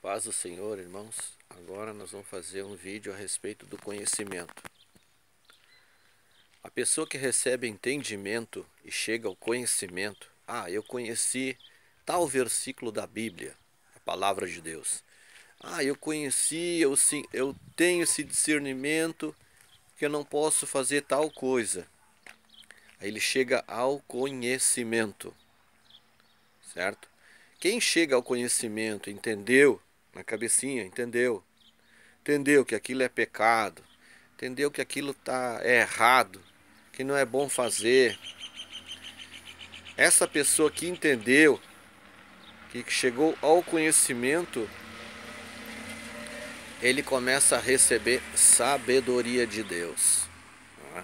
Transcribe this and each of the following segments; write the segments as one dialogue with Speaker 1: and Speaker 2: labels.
Speaker 1: paz do Senhor, irmãos. Agora nós vamos fazer um vídeo a respeito do conhecimento. A pessoa que recebe entendimento e chega ao conhecimento, ah, eu conheci tal versículo da Bíblia, a palavra de Deus. Ah, eu conheci, eu, sim, eu tenho esse discernimento que eu não posso fazer tal coisa. Aí ele chega ao conhecimento, certo? Quem chega ao conhecimento, entendeu na cabecinha, entendeu? Entendeu que aquilo é pecado, entendeu que aquilo tá é errado, que não é bom fazer. Essa pessoa que entendeu, que chegou ao conhecimento, ele começa a receber sabedoria de Deus. É?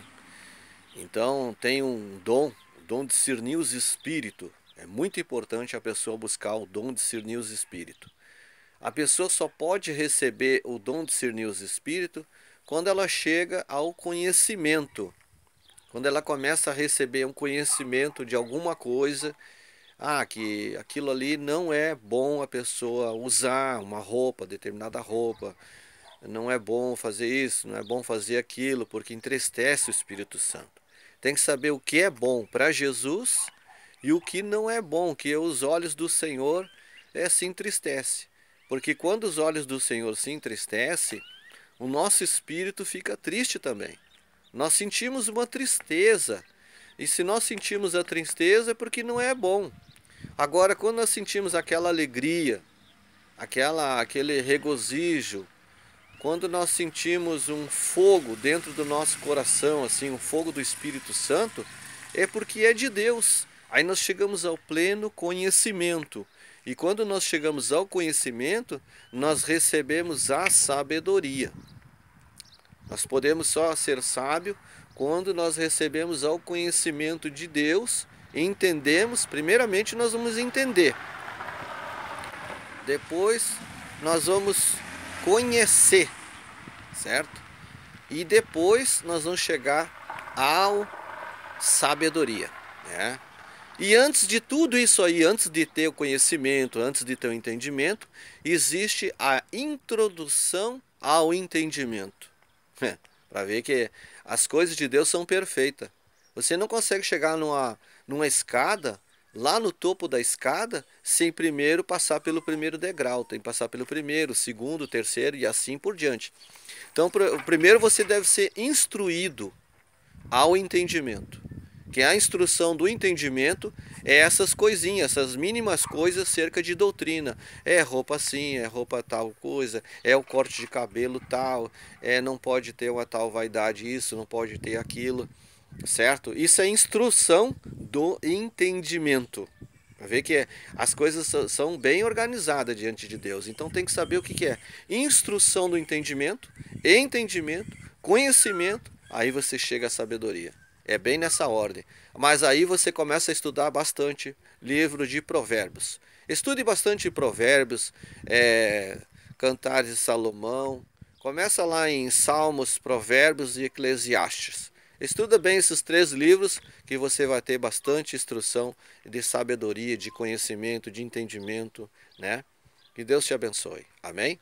Speaker 1: Então tem um dom, o dom de discernir os espíritos. É muito importante a pessoa buscar o dom de discernir os espíritos. A pessoa só pode receber o dom de discernir os espíritos quando ela chega ao conhecimento. Quando ela começa a receber um conhecimento de alguma coisa, ah, que aquilo ali não é bom a pessoa usar uma roupa, determinada roupa, não é bom fazer isso, não é bom fazer aquilo, porque entristece o Espírito Santo. Tem que saber o que é bom para Jesus e o que não é bom, que os olhos do Senhor é, se entristece. Porque quando os olhos do Senhor se entristecem, o nosso espírito fica triste também. Nós sentimos uma tristeza. E se nós sentimos a tristeza é porque não é bom. Agora, quando nós sentimos aquela alegria, aquela, aquele regozijo, quando nós sentimos um fogo dentro do nosso coração, assim, um fogo do Espírito Santo, é porque é de Deus. Aí nós chegamos ao pleno conhecimento. E quando nós chegamos ao conhecimento, nós recebemos a sabedoria. Nós podemos só ser sábio quando nós recebemos ao conhecimento de Deus, entendemos, primeiramente nós vamos entender. Depois nós vamos conhecer, certo? E depois nós vamos chegar ao sabedoria, né? E antes de tudo isso aí, antes de ter o conhecimento, antes de ter o entendimento, existe a introdução ao entendimento. É, Para ver que as coisas de Deus são perfeitas. Você não consegue chegar numa, numa escada, lá no topo da escada, sem primeiro passar pelo primeiro degrau. Tem que passar pelo primeiro, segundo, terceiro e assim por diante. Então, primeiro você deve ser instruído ao entendimento que a instrução do entendimento é essas coisinhas, essas mínimas coisas acerca de doutrina. É roupa assim, é roupa tal coisa, é o corte de cabelo tal, é não pode ter uma tal vaidade isso, não pode ter aquilo, certo? Isso é instrução do entendimento. Vê que é, as coisas são bem organizadas diante de Deus. Então tem que saber o que é instrução do entendimento, entendimento, conhecimento, aí você chega à sabedoria. É bem nessa ordem. Mas aí você começa a estudar bastante livro de provérbios. Estude bastante provérbios, é, cantares de Salomão. Começa lá em Salmos, Provérbios e Eclesiastes. Estuda bem esses três livros que você vai ter bastante instrução de sabedoria, de conhecimento, de entendimento, né? Que Deus te abençoe. Amém?